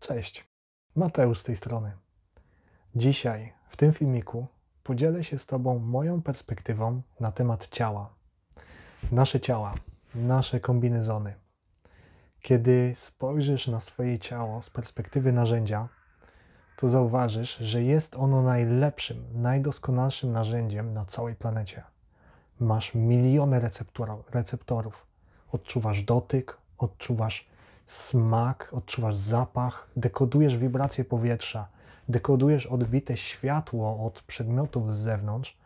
Cześć, Mateusz z tej strony. Dzisiaj w tym filmiku podzielę się z Tobą moją perspektywą na temat ciała. Nasze ciała, nasze kombinezony. Kiedy spojrzysz na swoje ciało z perspektywy narzędzia, to zauważysz, że jest ono najlepszym, najdoskonalszym narzędziem na całej planecie. Masz miliony receptorów, odczuwasz dotyk, odczuwasz smak, odczuwasz zapach, dekodujesz wibracje powietrza, dekodujesz odbite światło od przedmiotów z zewnątrz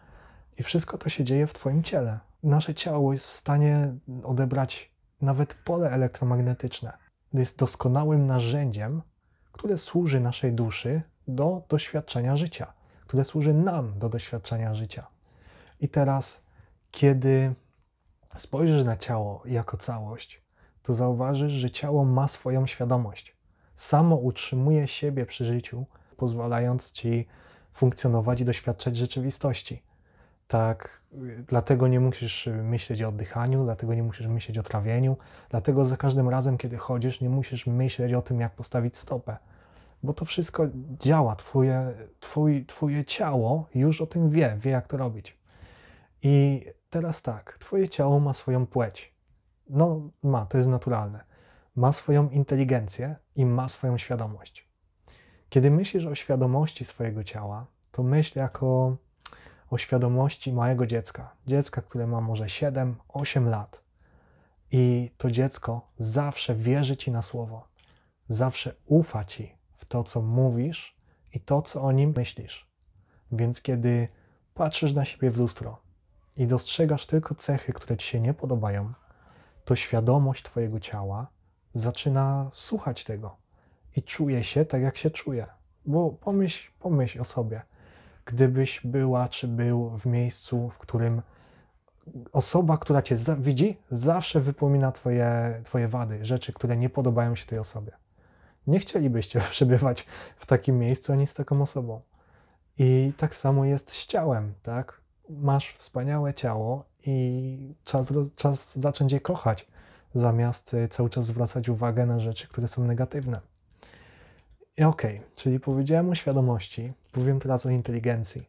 i wszystko to się dzieje w Twoim ciele. Nasze ciało jest w stanie odebrać nawet pole elektromagnetyczne. Jest doskonałym narzędziem, które służy naszej duszy do doświadczenia życia, które służy nam do doświadczenia życia. I teraz, kiedy spojrzysz na ciało jako całość, to zauważysz, że ciało ma swoją świadomość. Samo utrzymuje siebie przy życiu, pozwalając ci funkcjonować i doświadczać rzeczywistości. Tak, dlatego nie musisz myśleć o oddychaniu, dlatego nie musisz myśleć o trawieniu, dlatego za każdym razem, kiedy chodzisz, nie musisz myśleć o tym, jak postawić stopę, bo to wszystko działa. Twoje, twój, twoje ciało już o tym wie, wie, jak to robić. I teraz tak, twoje ciało ma swoją płeć. No, ma, to jest naturalne. Ma swoją inteligencję i ma swoją świadomość. Kiedy myślisz o świadomości swojego ciała, to myśl jako o świadomości małego dziecka. Dziecka, które ma może 7-8 lat. I to dziecko zawsze wierzy ci na słowo, zawsze ufa ci w to, co mówisz i to, co o nim myślisz. Więc kiedy patrzysz na siebie w lustro i dostrzegasz tylko cechy, które ci się nie podobają, to świadomość Twojego ciała zaczyna słuchać tego i czuje się tak, jak się czuje. Bo pomyśl, pomyśl o sobie, gdybyś była czy był w miejscu, w którym osoba, która Cię za widzi, zawsze wypomina twoje, twoje wady, rzeczy, które nie podobają się tej osobie. Nie chcielibyście przebywać w takim miejscu ani z taką osobą. I tak samo jest z ciałem, tak? masz wspaniałe ciało i czas, czas zacząć je kochać, zamiast e, cały czas zwracać uwagę na rzeczy, które są negatywne. I okej, okay, czyli powiedziałem o świadomości, powiem teraz o inteligencji.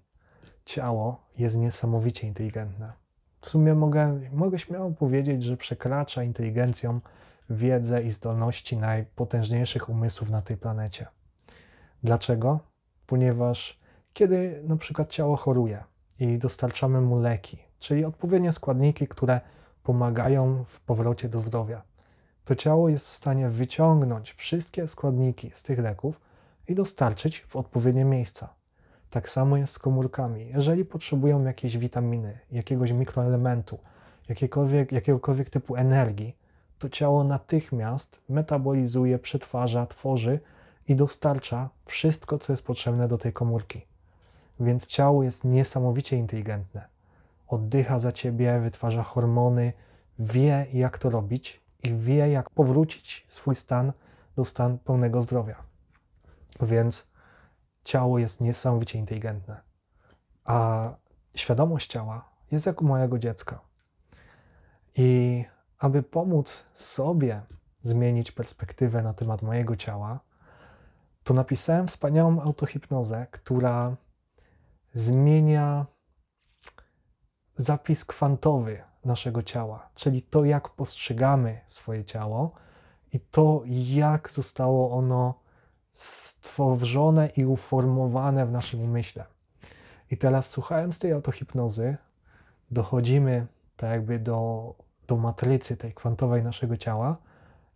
Ciało jest niesamowicie inteligentne. W sumie mogę, mogę śmiało powiedzieć, że przekracza inteligencją wiedzę i zdolności najpotężniejszych umysłów na tej planecie. Dlaczego? Ponieważ kiedy na przykład ciało choruje, i dostarczamy mu leki, czyli odpowiednie składniki, które pomagają w powrocie do zdrowia. To ciało jest w stanie wyciągnąć wszystkie składniki z tych leków i dostarczyć w odpowiednie miejsca. Tak samo jest z komórkami. Jeżeli potrzebują jakiejś witaminy, jakiegoś mikroelementu, jakiegokolwiek, jakiegokolwiek typu energii, to ciało natychmiast metabolizuje, przetwarza, tworzy i dostarcza wszystko, co jest potrzebne do tej komórki. Więc ciało jest niesamowicie inteligentne. Oddycha za ciebie, wytwarza hormony, wie jak to robić i wie jak powrócić swój stan do stan pełnego zdrowia. Więc ciało jest niesamowicie inteligentne. A świadomość ciała jest jak u mojego dziecka. I aby pomóc sobie zmienić perspektywę na temat mojego ciała, to napisałem wspaniałą autohipnozę, która zmienia zapis kwantowy naszego ciała, czyli to, jak postrzegamy swoje ciało i to, jak zostało ono stworzone i uformowane w naszym umyśle. I teraz, słuchając tej autohipnozy, dochodzimy tak jakby do, do matrycy tej kwantowej naszego ciała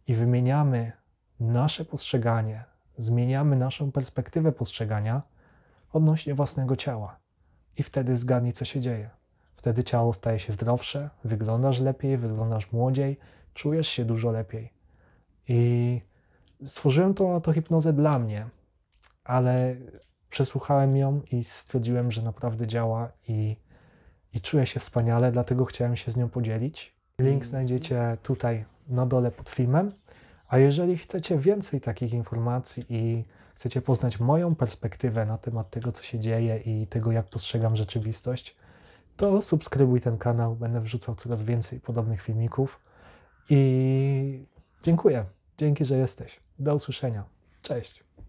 i wymieniamy nasze postrzeganie, zmieniamy naszą perspektywę postrzegania odnośnie własnego ciała. I wtedy zgadnij, co się dzieje. Wtedy ciało staje się zdrowsze, wyglądasz lepiej, wyglądasz młodziej, czujesz się dużo lepiej. I stworzyłem tą, to hipnozę dla mnie, ale przesłuchałem ją i stwierdziłem, że naprawdę działa i, i czuję się wspaniale, dlatego chciałem się z nią podzielić. Link mhm. znajdziecie tutaj na dole pod filmem. A jeżeli chcecie więcej takich informacji i chcecie poznać moją perspektywę na temat tego, co się dzieje i tego, jak postrzegam rzeczywistość, to subskrybuj ten kanał. Będę wrzucał coraz więcej podobnych filmików. I dziękuję. Dzięki, że jesteś. Do usłyszenia. Cześć.